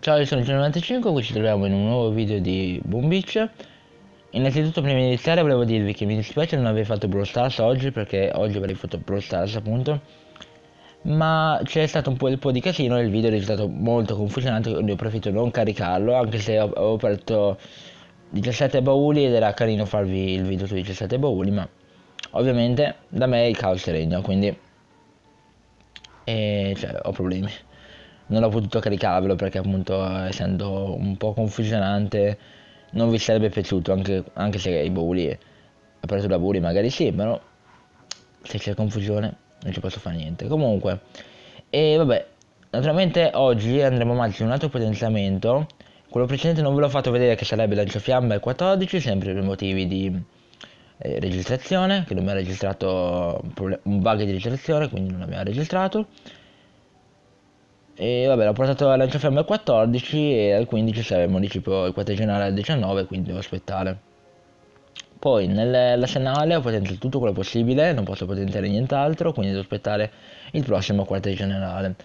Ciao, io sono Gino 95 qui ci troviamo in un nuovo video di Boom Beach. Innanzitutto prima di iniziare volevo dirvi che mi dispiace non aver fatto Brawl Stars oggi perché oggi avrei fatto Brawl Stars appunto ma c'è stato un po', un po', di casino e il video è risultato molto confusionato quindi ho preferito non caricarlo anche se avevo aperto 17 bauli ed era carino farvi il video su 17 bauli ma ovviamente da me il caos regna quindi e, eh, cioè, ho problemi non ho potuto caricarvelo perché appunto essendo un po' confusionante non vi sarebbe piaciuto anche, anche se i bulli ha preso da bulli magari sì però se c'è confusione non ci posso fare niente comunque e vabbè naturalmente oggi andremo avanti su un altro potenziamento quello precedente non ve l'ho fatto vedere che sarebbe lanciofiamme 14 sempre per motivi di eh, registrazione che non mi ha registrato un bug di registrazione quindi non l'abbiamo registrato e vabbè, l'ho portato al lanciafiamme al 14 e al 15 saremo municipio il quattordicennale al 19, quindi devo aspettare. Poi nell'arsenale ho potenziato tutto quello possibile, non posso potenziare nient'altro, quindi devo aspettare il prossimo quartier generale.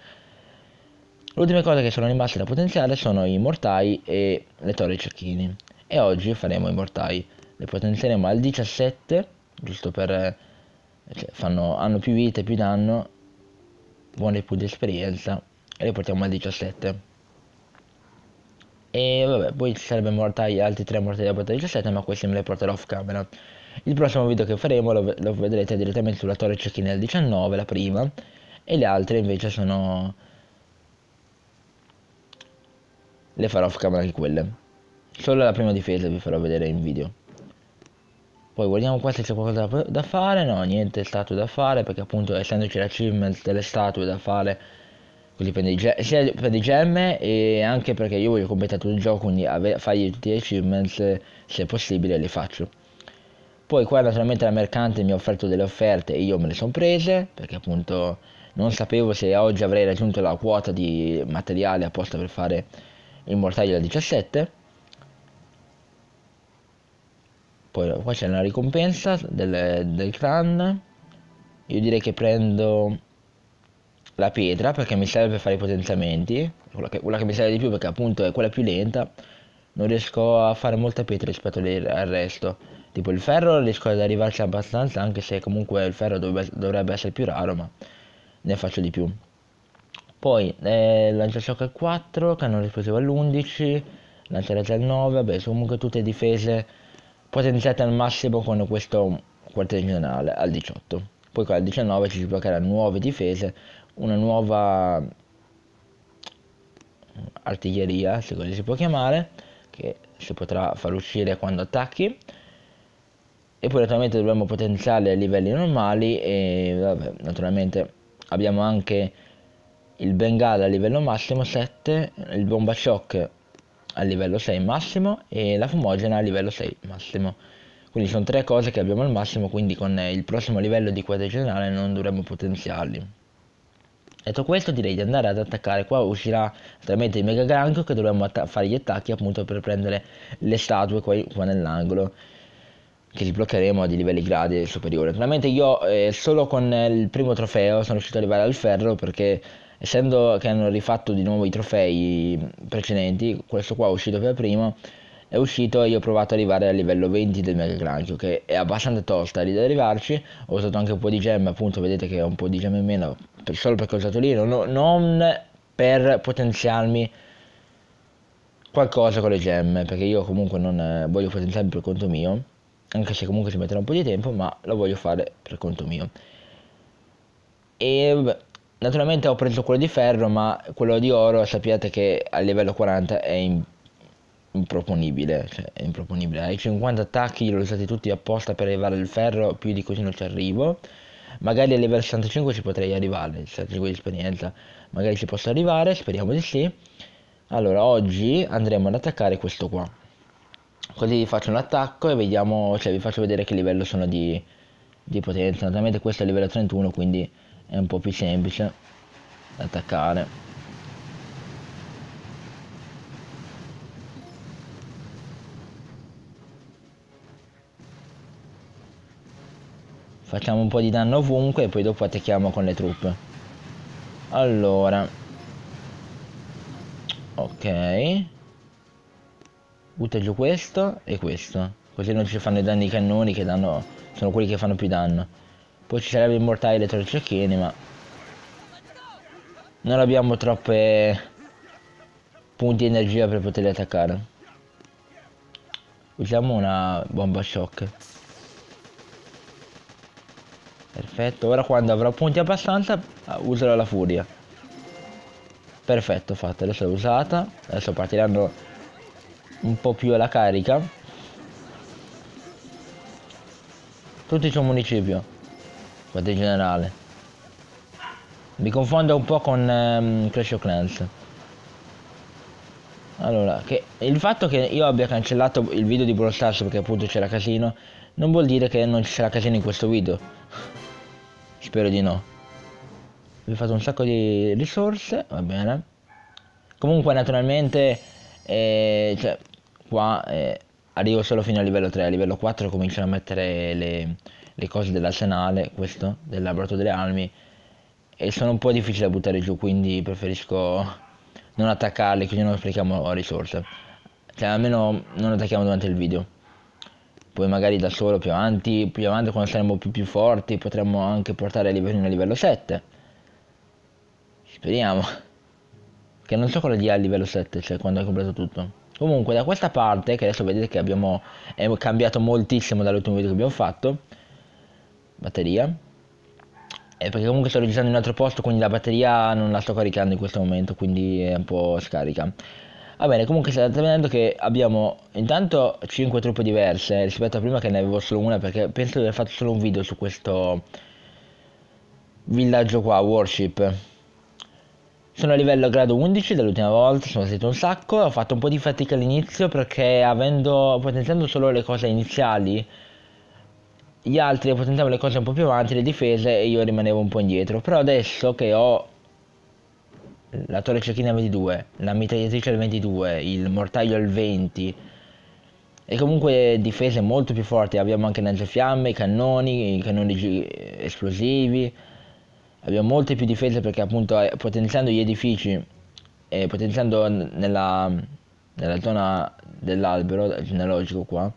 L'ultima cosa che sono rimaste da potenziare sono i mortai e le torri cecchini. E oggi faremo i mortai. Le potenzieremo al 17, giusto per... Cioè, fanno, hanno più vita e più danno, buoni punti di esperienza e lo portiamo al 17 e vabbè poi ci sarebbero mortai altri tre morti da portare al 17 ma questi me li porterò off camera il prossimo video che faremo lo, lo vedrete direttamente sulla torre cecchina del 19 la prima e le altre invece sono le farò off camera anche quelle solo la prima difesa vi farò vedere in video poi guardiamo qua se c'è qualcosa da, da fare no niente statue da fare perché appunto essendoci l'achievement delle statue da fare Così prendi, sia per le gemme e anche perché io voglio completare tutto il gioco, quindi ave, fargli tutti gli achievements se possibile li faccio. Poi qua naturalmente la mercante mi ha offerto delle offerte e io me le sono prese perché appunto non sapevo se oggi avrei raggiunto la quota di materiale apposta per fare il mortaio da 17. Poi qua c'è una ricompensa del, del clan. Io direi che prendo la pietra perché mi serve per fare i potenziamenti, quella che, quella che mi serve di più perché appunto è quella più lenta, non riesco a fare molta pietra rispetto al resto. Tipo il ferro riesco ad arrivarci abbastanza, anche se comunque il ferro dovrebbe, dovrebbe essere più raro, ma ne faccio di più. Poi eh, lanciashock al 4, cannone esplosivo all'11, lanciarazzi al 9, vabbè, sono comunque tutte difese potenziate al massimo con questo quartiere generale al 18. Poi con il 19 ci si bloccherà nuove difese, una nuova artiglieria, se così si può chiamare, che si potrà far uscire quando attacchi. E poi naturalmente dovremmo potenziarle a livelli normali e vabbè, naturalmente abbiamo anche il bengala a livello massimo 7, il bomba shock a livello 6 massimo e la fumogena a livello 6 massimo. Quindi sono tre cose che abbiamo al massimo, quindi con il prossimo livello di generale non dovremmo potenziarli. Detto questo direi di andare ad attaccare, qua uscirà altrimenti il Mega Granchio che dovremmo fare gli attacchi appunto per prendere le statue qua, qua nell'angolo che sbloccheremo a di livelli gradi superiori. Naturalmente io eh, solo con il primo trofeo sono riuscito ad arrivare al ferro perché essendo che hanno rifatto di nuovo i trofei precedenti, questo qua è uscito per primo, è uscito e io ho provato ad arrivare al livello 20 del Mega Granchio che è abbastanza tosta lì da arrivarci, ho usato anche un po' di gemme appunto, vedete che ho un po' di gemme in meno per, solo perché ho usato Lilo, no, non per potenziarmi qualcosa con le gemme, perché io comunque non eh, voglio potenziarmi per conto mio, anche se comunque ci metterà un po' di tempo, ma lo voglio fare per conto mio. E naturalmente ho preso quello di ferro, ma quello di oro sappiate che a livello 40 è in, improponibile, cioè è improponibile. Ai 50 attacchi li ho usati tutti apposta per arrivare al ferro, più di così non ci arrivo magari a livello 65 ci potrei arrivare, 65 cioè, di esperienza, magari ci posso arrivare, speriamo di sì. Allora, oggi andremo ad attaccare questo qua. Così vi faccio un attacco e vediamo, cioè vi faccio vedere che livello sono di, di potenza. Naturalmente questo è livello 31, quindi è un po' più semplice da attaccare. Facciamo un po' di danno ovunque e poi dopo attacchiamo con le truppe. Allora. Ok. Butta giù questo e questo. Così non ci fanno i danni i cannoni che danno... Sono quelli che fanno più danno. Poi ci sarebbe il mortaio dietro i cecchini, ma... Non abbiamo troppe punti di energia per poterli attaccare. Usiamo una bomba shock. Perfetto, ora quando avrò punti abbastanza ah, userò la furia. Perfetto, fatta, adesso è usata. Adesso partiranno un po' più alla carica. Tutti sul municipio, guarda generale. Mi confondo un po' con ehm, Clash of Clans. Allora, che il fatto che io abbia cancellato il video di Brawl Stars perché appunto c'era casino, non vuol dire che non ci sarà casino in questo video. Spero di no. Vi ho fatto un sacco di risorse, va bene. Comunque naturalmente eh, cioè, qua eh, arrivo solo fino a livello 3, a livello 4 cominciano a mettere le, le cose dell'arsenale, questo, del laboratorio delle armi, e sono un po' difficili da buttare giù, quindi preferisco non attaccarli, così non sprechiamo risorse. Cioè almeno non attacchiamo durante il video poi magari da solo più avanti, più avanti quando saremo più, più forti potremmo anche portare a livello, a livello 7 speriamo che non so cosa dia a livello 7 cioè quando è completo tutto comunque da questa parte che adesso vedete che abbiamo è cambiato moltissimo dall'ultimo video che abbiamo fatto batteria e eh, perché comunque sto registrando in un altro posto quindi la batteria non la sto caricando in questo momento quindi è un po' scarica Va bene, comunque state vedendo che abbiamo intanto 5 truppe diverse rispetto a prima che ne avevo solo una perché penso di aver fatto solo un video su questo villaggio qua, Warship. Sono a livello grado 11 dell'ultima volta, sono salito un sacco, ho fatto un po' di fatica all'inizio perché avendo, potenziando solo le cose iniziali gli altri potenziavano le cose un po' più avanti, le difese e io rimanevo un po' indietro. Però adesso che ho la torre cecchina 22, la mitragliatrice al 22, il mortaio al 20 e comunque difese molto più forti, abbiamo anche lanciafiamme, i cannoni, i cannoni esplosivi, abbiamo molte più difese perché appunto eh, potenziando gli edifici e eh, potenziando nella, nella zona dell'albero genealogico qua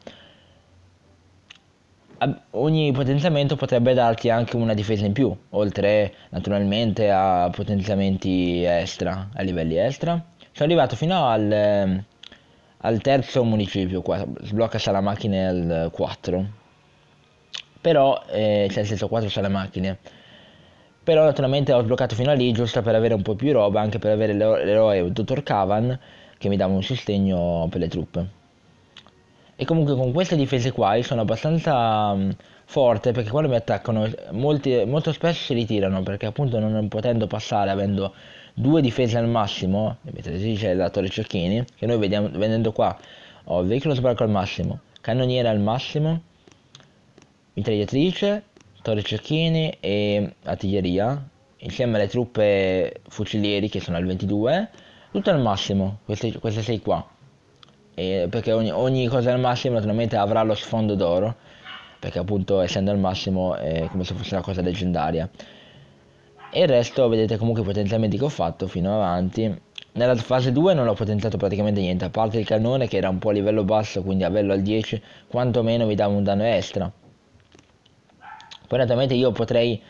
ogni potenziamento potrebbe darti anche una difesa in più, oltre naturalmente a potenziamenti extra, a livelli extra. Sono arrivato fino al, al terzo municipio qua, sblocca sala macchine al 4. Però, eh, cioè nel senso 4 sala macchine. Però naturalmente ho sbloccato fino a lì giusto per avere un po' più roba, anche per avere l'eroe Dottor Kavan, che mi dava un sostegno per le truppe. E comunque con queste difese qua io sono abbastanza um, forte perché quando mi attaccano molti, molto spesso si ritirano perché appunto non potendo passare avendo due difese al massimo, mentre si dice la torre cecchini, che noi vediamo venendo qua ho il veicolo sbarco al massimo, cannoniere al massimo, mitragliatrice, torre cecchini e artiglieria insieme alle truppe fucilieri che sono al 22, tutto al massimo, queste, queste sei qua e perché ogni, ogni, cosa al massimo naturalmente avrà lo sfondo d'oro, perché appunto essendo al massimo è come se fosse una cosa leggendaria. E il resto vedete comunque i potenziamenti che ho fatto fino avanti. Nella fase 2 non ho potenziato praticamente niente, a parte il cannone che era un po' a livello basso, quindi averlo al 10 quantomeno mi dava un danno extra. Poi naturalmente io potrei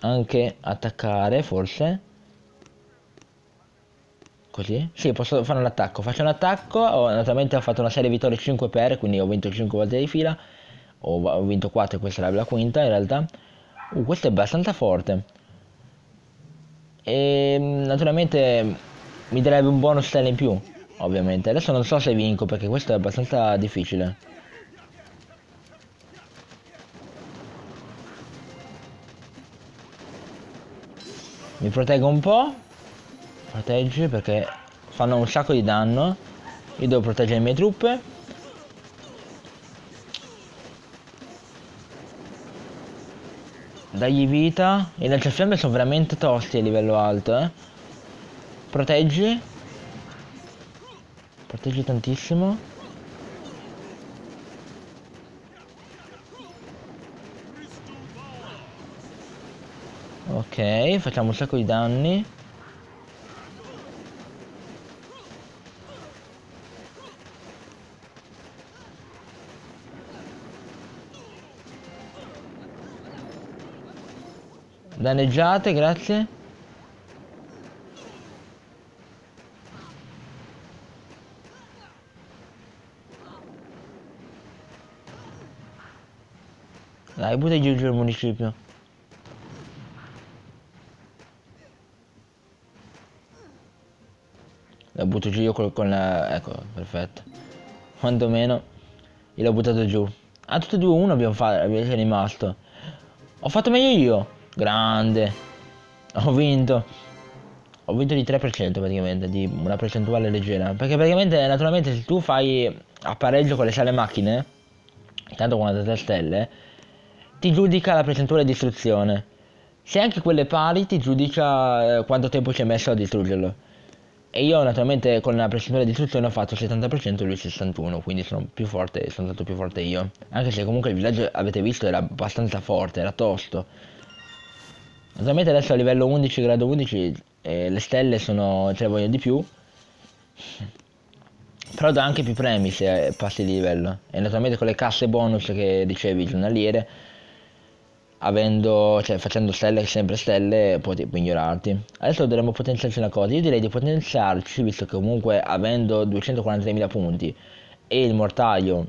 anche attaccare forse Così? Sì, posso fare un attacco. Faccio un attacco. Ho, naturalmente ho fatto una serie di vittorie 5 per, quindi ho vinto 5 volte di fila. Ho, ho vinto 4 e questa sarebbe la quinta in realtà. Uh, questo è abbastanza forte. E ehm, naturalmente mi darebbe un bonus stella in più, ovviamente. Adesso non so se vinco perché questo è abbastanza difficile. Mi proteggo un po' proteggi perché fanno un sacco di danno io devo proteggere le mie truppe dagli vita i lanciafiamme sono veramente tosti a livello alto eh. proteggi proteggi tantissimo ok facciamo un sacco di danni Danneggiate, grazie. Dai, butta giù il municipio. La butto giù io col, con la... Ecco, perfetto. Quanto meno, io l'ho buttato giù. Ah, tutti e due uno abbiamo fatto, è rimasto. Ho fatto meglio io grande, ho vinto. Ho vinto di 3% praticamente, di una percentuale leggera. Perché praticamente, naturalmente, se tu fai a pareggio con le sale macchine, tanto con la 3 stelle, ti giudica la percentuale di distruzione. Se anche quelle pari, ti giudica eh, quanto tempo ci hai messo a distruggerlo. E io naturalmente con la percentuale di distruzione ho fatto 70% e lui 61, quindi sono più forte, sono stato più forte io. Anche se comunque il villaggio avete visto era abbastanza forte, era tosto. Naturalmente adesso a livello 11, grado 11, eh, le stelle sono, ce le voglio di più. Però dà anche più premi se passi di livello. E naturalmente con le casse bonus che ricevi giornaliere, avendo, cioè, facendo stelle sempre stelle, puoi migliorarti. Adesso dovremmo potenziarci una cosa. Io direi di potenziarci, visto che comunque avendo 243.000 punti e il mortaio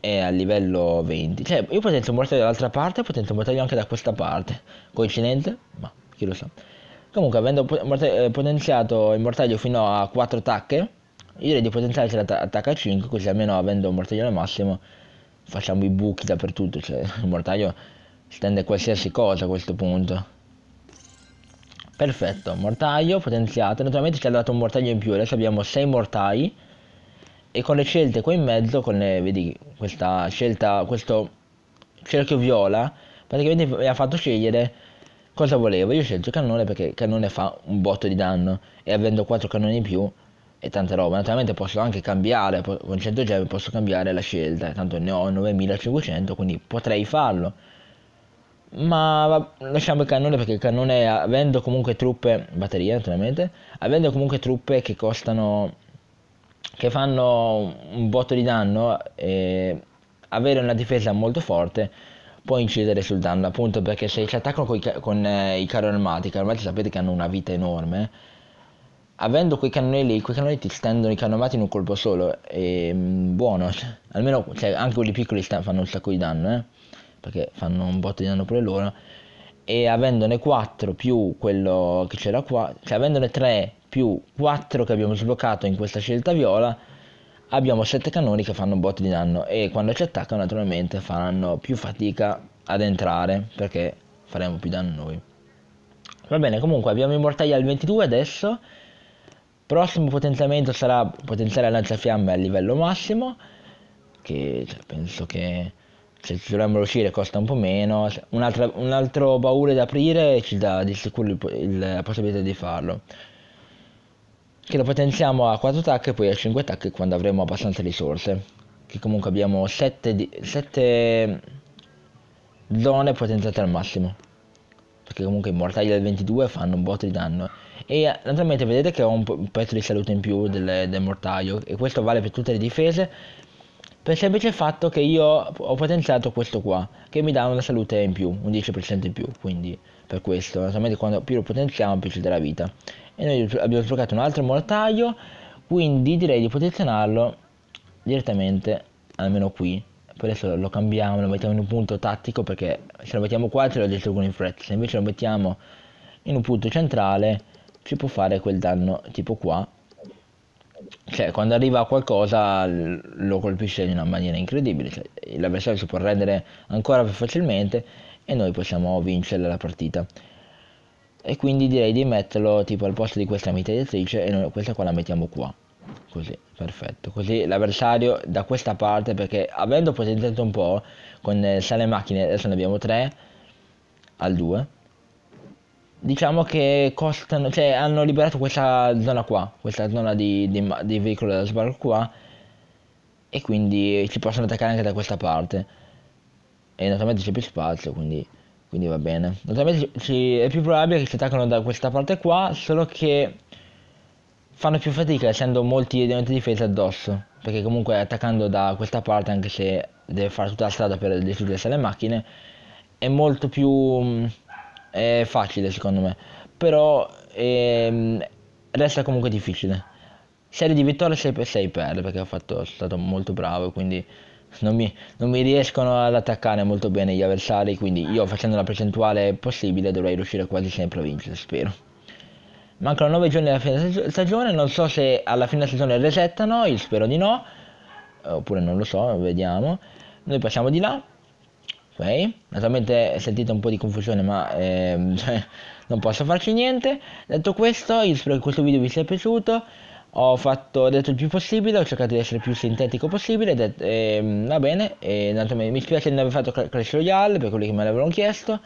è a livello 20. Cioè, io potenzo morte dall'altra parte, potenzo mortaio anche da questa parte. Coincidente? Ma chi lo sa. Comunque, avendo eh, potenziato il mortaio fino a 4 attacche, io direi di potenziare se attacca a 5, così almeno avendo un mortaio al massimo facciamo i buchi dappertutto. Cioè, il mortaio stende qualsiasi cosa a questo punto. Perfetto, mortaio potenziato. Naturalmente ci ha dato un mortaio in più, adesso abbiamo 6 mortai e con le scelte qua in mezzo, con le, vedi questa scelta, questo cerchio viola, praticamente mi ha fatto scegliere cosa volevo. Io ho scelto il cannone perché il cannone fa un botto di danno e avendo 4 cannoni in più e tanta roba. Naturalmente posso anche cambiare, con 100 gemme posso cambiare la scelta, tanto ne ho 9500 quindi potrei farlo. Ma lasciamo il cannone perché il cannone avendo comunque truppe, batteria naturalmente, avendo comunque truppe che costano che fanno un botto di danno e avere una difesa molto forte può incidere sul danno appunto perché se ci attaccano con i, eh, con i carri armati, i armati sapete che hanno una vita enorme avendo quei cannoni lì, quei cannoni ti stendono i armati in un colpo solo e mm, buono, almeno cioè, anche quelli piccoli st- fanno un sacco di danno eh? perché fanno un botto di danno pure loro e avendone 4 più quello che c'era qua, cioè avendone 3 più 4 che abbiamo sbloccato in questa scelta viola abbiamo 7 cannoni che fanno un botto di danno e quando ci attaccano naturalmente faranno più fatica ad entrare perché faremo più danno noi va bene comunque abbiamo i mortai al 22 adesso prossimo potenziamento sarà potenziare lanciafiamme a livello massimo che cioè, penso che se ci dovremmo riuscire costa un po' meno cioè, un altro, un altro baule da aprire ci dà di sicuro il, il, la possibilità di farlo che lo potenziamo a 4 tac e poi a 5 tac quando avremo abbastanza risorse che comunque abbiamo 7, 7 zone potenziate al massimo perché comunque i mortali del 22 fanno un botto di danno e naturalmente vedete che ho un pezzo di salute in più del, del mortaio e questo vale per tutte le difese per il semplice fatto che io ho potenziato questo qua, che mi dà una salute in più, un 10% in più, quindi per questo, naturalmente quando più lo potenziamo più ci dà la vita. E noi abbiamo sbloccato un altro mortaio, quindi direi di posizionarlo direttamente almeno qui. Per adesso lo cambiamo, lo mettiamo in un punto tattico perché se lo mettiamo qua ce lo distruggono in fretta, se invece lo mettiamo in un punto centrale ci può fare quel danno tipo qua cioè, quando arriva a qualcosa lo colpisce in una maniera incredibile, cioè, l'avversario si può rendere ancora più facilmente e noi possiamo vincere la partita. E quindi direi di metterlo tipo al posto di questa mitragliatrice e noi questa qua la mettiamo qua. Così, perfetto. Così l'avversario da questa parte, perché avendo potenziato un po', con eh, sale macchine, adesso ne abbiamo 3 al 2 diciamo che costano, cioè hanno liberato questa zona qua, questa zona di, di, di veicoli da sbarco qua e quindi ci possono attaccare anche da questa parte e naturalmente c'è più spazio quindi, quindi va bene naturalmente ci, è più probabile che si attaccano da questa parte qua solo che fanno più fatica essendo molti elementi di difesa addosso perché comunque attaccando da questa parte anche se deve fare tutta la strada per distruggersi le macchine è molto più è facile secondo me, però ehm, resta comunque difficile. Serie di vittorie 6 per 6 per perché ho fatto, sono stato molto bravo, quindi non mi, non mi, riescono ad attaccare molto bene gli avversari, quindi io facendo la percentuale possibile dovrei riuscire quasi sempre a vincere, spero. Mancano 9 giorni alla fine della stagione, non so se alla fine della stagione resettano, io spero di no, oppure non lo so, vediamo. Noi passiamo di là ok? Naturalmente sentite un po' di confusione, ma ehm, cioè, non posso farci niente. Detto questo, io spero che questo video vi sia piaciuto. Ho, fatto, ho detto il più possibile, ho cercato di essere il più sintetico possibile, detto, ehm, va bene, e, naturalmente, mi spiace di non aver fatto Clash Royale per quelli che me l'avevano chiesto,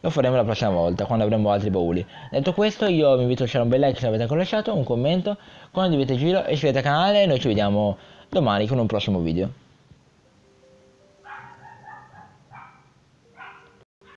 lo faremo la prossima volta, quando avremo altri bauli. Detto questo, io vi invito a lasciare un bel like se avete ancora lasciato, un commento, condividete il giro, iscrivetevi al canale e noi ci vediamo domani con un prossimo video.